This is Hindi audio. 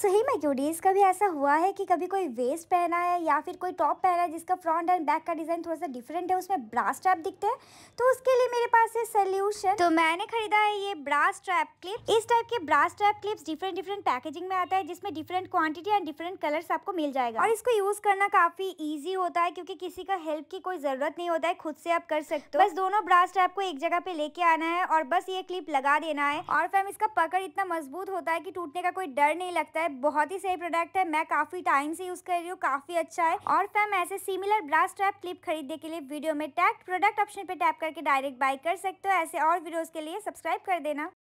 सही में क्यूडीज़ का भी ऐसा हुआ है कि कभी कोई वेस्ट पहना है या फिर कोई टॉप पहना है जिसका फ्रंट एंड बैक का डिज़ाइन थोड़ा सा डिफरेंट है उसमें ब्रास ट्रैप दिखते हैं तो उसके लिए मेरे पास है सोल्यूशन तो मैंने खरीदा है ये ब्रास ट्रैप क्लिप इस टाइप के brass trap clips different different packaging में आता है जिसमें different quantity and different colours आपको मिल जाएगा और इसको यूज़ करना काफ़ी ईजी होता है क्योंकि किसी का हेल्प की कोई ज़रूरत नहीं होता है खुद से आप कर सकते हो बस दोनों ब्रास ट्रैप को एक जगह पे लेके आना है और बस ये क्लिप लगा देना है और फैम इसका पकड़ इतना मजबूत होता है कि टूटने का कोई डर नहीं लगता है बहुत ही सही प्रोडक्ट है मैं काफ़ी टाइम से यूज़ कर रही हूँ काफ़ी अच्छा है और फैम ऐसे सिमिलर ब्लास्ट ट्रैप क्लिप खरीदने के लिए वीडियो में टैग प्रोडक्ट ऑप्शन पे टैप करके डायरेक्ट बाई कर सकते हो ऐसे और वीडियोज़ के लिए सब्सक्राइब कर देना